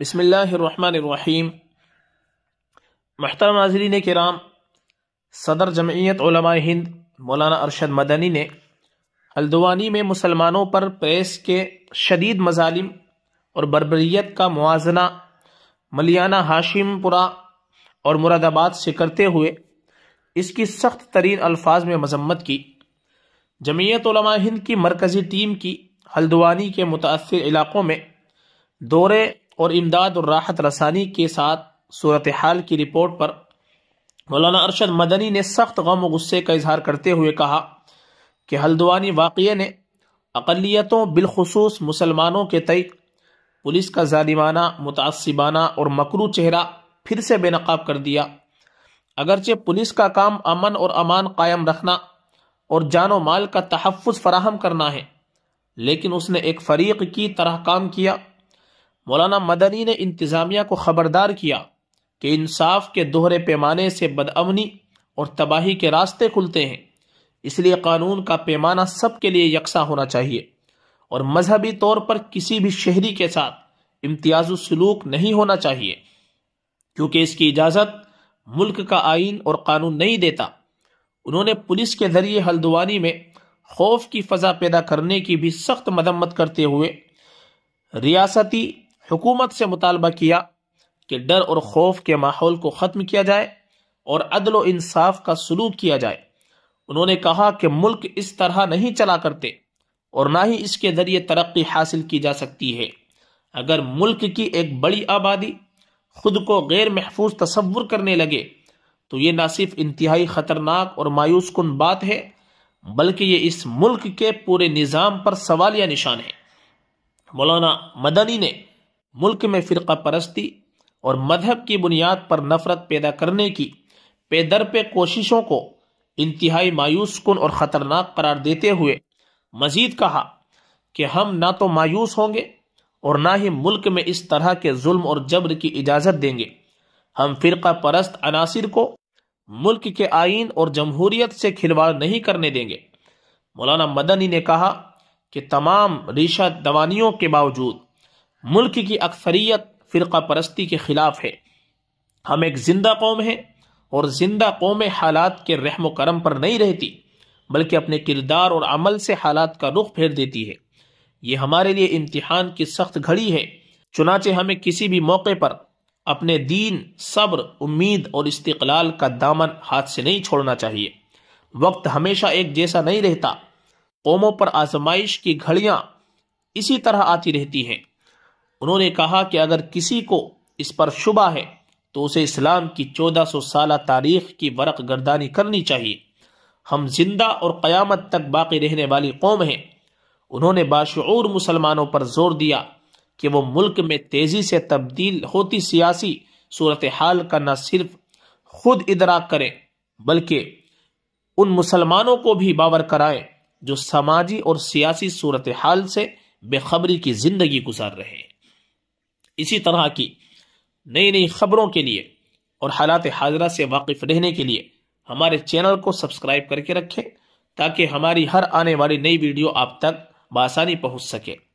بسم اللہ الرحمن الرحیم محترم ناظرین کرام صدر جمعیت علماء ہند مولانا ارشد مدنی نے ہلدوانی میں مسلمانوں پر پریس کے شدید مظالم اور بربریت کا موازنہ ملیانہ ہاشم پورہ اور مراد آباد سے کرتے ہوئے اس کی سخت ترین الفاظ میں مذمت کی جمعیت علماء ہند کی مرکزی ٹیم کی ہلدوانی کے متاثر علاقوں میں دورے اور امداد اور راحت رسانی کے ساتھ صورتحال کی رپورٹ پر مولانا ارشد مدنی نے سخت غم و غصے کا اظہار کرتے ہوئے کہا کہ ہلدوانی واقعے نے اقلیتوں بالخصوص مسلمانوں کے تئیں پولیس کا ظالمانہ متعصبانہ اور مکرو چہرہ پھر سے بے نقاب کر دیا اگرچہ پولیس کا کام امن اور امان قائم رکھنا اور جان و مال کا تحفظ فراہم کرنا ہے لیکن اس نے ایک فریق کی طرح کام کیا مولانا مدنی نے انتظامیہ کو خبردار کیا کہ انصاف کے دوہرے پیمانے سے بدامنی اور تباہی کے راستے کھلتے ہیں اس لیے قانون کا پیمانہ سب کے لیے یکساں ہونا چاہیے اور مذہبی طور پر کسی بھی شہری کے ساتھ امتیاز و سلوک نہیں ہونا چاہیے کیونکہ اس کی اجازت ملک کا آئین اور قانون نہیں دیتا انہوں نے پولیس کے ذریعے ہلدوانی میں خوف کی فضا پیدا کرنے کی بھی سخت مدمت کرتے ہوئے ریاستی حکومت سے مطالبہ کیا کہ ڈر اور خوف کے ماحول کو ختم کیا جائے اور عدل و انصاف کا سلوک کیا جائے انہوں نے کہا کہ ملک اس طرح نہیں چلا کرتے اور نہ ہی اس کے ذریعے ترقی حاصل کی جا سکتی ہے اگر ملک کی ایک بڑی آبادی خود کو غیر محفوظ تصور کرنے لگے تو یہ نہ صرف انتہائی خطرناک اور مایوس کن بات ہے بلکہ یہ اس ملک کے پورے نظام پر سوالیہ نشان ہے مولانا مدنی نے ملک میں فرقہ پرستی اور مذہب کی بنیاد پر نفرت پیدا کرنے کی پے در پے کوششوں کو انتہائی مایوس کن اور خطرناک قرار دیتے ہوئے مزید کہا کہ ہم نہ تو مایوس ہوں گے اور نہ ہی ملک میں اس طرح کے ظلم اور جبر کی اجازت دیں گے ہم فرقہ پرست عناصر کو ملک کے آئین اور جمہوریت سے کھلواڑ نہیں کرنے دیں گے مولانا مدنی نے کہا کہ تمام ریشہ دوانیوں کے باوجود ملک کی اکثریت فرقہ پرستی کے خلاف ہے ہم ایک زندہ قوم ہیں اور زندہ قوم حالات کے رحم و کرم پر نہیں رہتی بلکہ اپنے کردار اور عمل سے حالات کا رخ پھیر دیتی ہے یہ ہمارے لیے امتحان کی سخت گھڑی ہے چنانچہ ہمیں کسی بھی موقع پر اپنے دین صبر امید اور استقلال کا دامن ہاتھ سے نہیں چھوڑنا چاہیے وقت ہمیشہ ایک جیسا نہیں رہتا قوموں پر آزمائش کی گھڑیاں اسی طرح آتی رہتی ہیں انہوں نے کہا کہ اگر کسی کو اس پر شبہ ہے تو اسے اسلام کی چودہ سو سالہ تاریخ کی ورق گردانی کرنی چاہیے ہم زندہ اور قیامت تک باقی رہنے والی قوم ہیں انہوں نے باشعور مسلمانوں پر زور دیا کہ وہ ملک میں تیزی سے تبدیل ہوتی سیاسی صورتحال کا نہ صرف خود ادراک کریں بلکہ ان مسلمانوں کو بھی باور کرائیں جو سماجی اور سیاسی صورتحال سے بے خبری کی زندگی گزار رہے ہیں اسی طرح کی نئی نئی خبروں کے لیے اور حالات حاضرہ سے واقف رہنے کے لیے ہمارے چینل کو سبسکرائب کر کے رکھیں تاکہ ہماری ہر آنے والی نئی ویڈیو آپ تک بآسانی پہنچ سکے